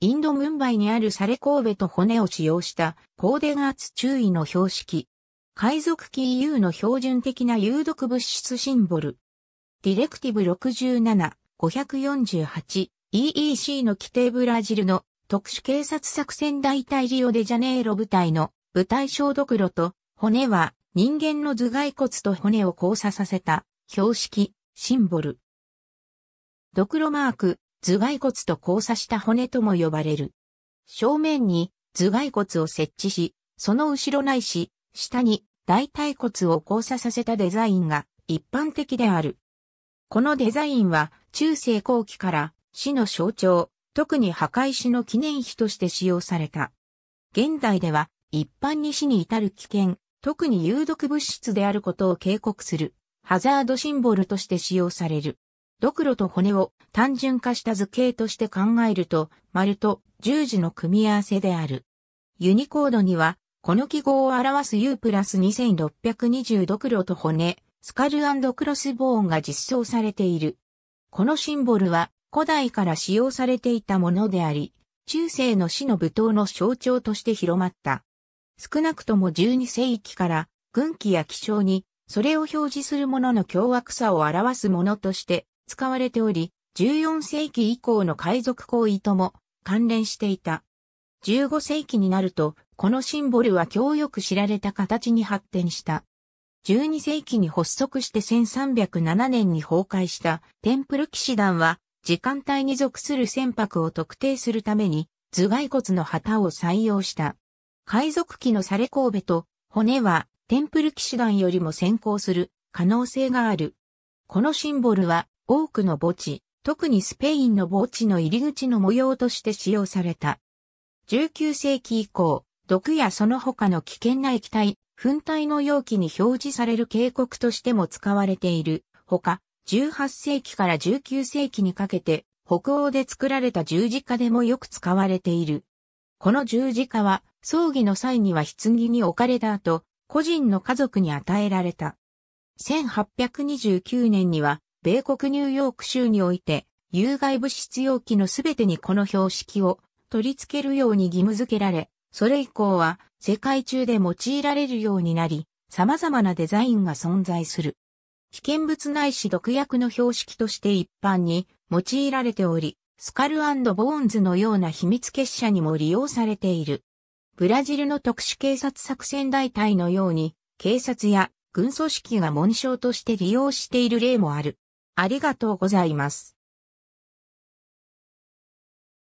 インドムンバイにあるサレ神戸と骨を使用したコーデガーツ注意の標識。海賊機 EU の標準的な有毒物質シンボル。ディレクティブ67、548、EEC の規定ブラジルの特殊警察作戦大隊リオデジャネイロ部隊の部隊消毒炉と骨は人間の頭蓋骨と骨を交差させた標識、シンボル。ドクロマーク、頭蓋骨と交差した骨とも呼ばれる。正面に頭蓋骨を設置し、その後ろないし、下に大腿骨を交差させたデザインが一般的である。このデザインは中世後期から死の象徴、特に破壊死の記念碑として使用された。現代では一般に死に至る危険、特に有毒物質であることを警告するハザードシンボルとして使用される。ドクロと骨を単純化した図形として考えると、丸と十字の組み合わせである。ユニコードには、この記号を表す U プラス2620ドクロと骨、スカルクロスボーンが実装されている。このシンボルは古代から使用されていたものであり、中世の死の舞踏の象徴として広まった。少なくとも12世紀から軍記や気象にそれを表示するものの凶悪さを表すものとして使われており、14世紀以降の海賊行為とも関連していた。15世紀になると、このシンボルは今日よく知られた形に発展した。12世紀に発足して1307年に崩壊したテンプル騎士団は、時間帯に属する船舶を特定するために、頭蓋骨の旗を採用した。海賊機のサレ神戸と骨はテンプル騎士団よりも先行する可能性がある。このシンボルは多くの墓地、特にスペインの墓地の入り口の模様として使用された。19世紀以降、毒やその他の危険な液体、粉体の容器に表示される警告としても使われている。ほか、18世紀から19世紀にかけて、北欧で作られた十字架でもよく使われている。この十字架は、葬儀の際には棺に置かれた後、個人の家族に与えられた。1829年には、米国ニューヨーク州において、有害物質容器のすべてにこの標識を取り付けるように義務付けられ、それ以降は世界中で用いられるようになり、様々なデザインが存在する。危険物ないし毒薬の標識として一般に用いられており、スカルボーンズのような秘密結社にも利用されている。ブラジルの特殊警察作戦大隊のように、警察や軍組織が紋章として利用している例もある。ありがとうございます。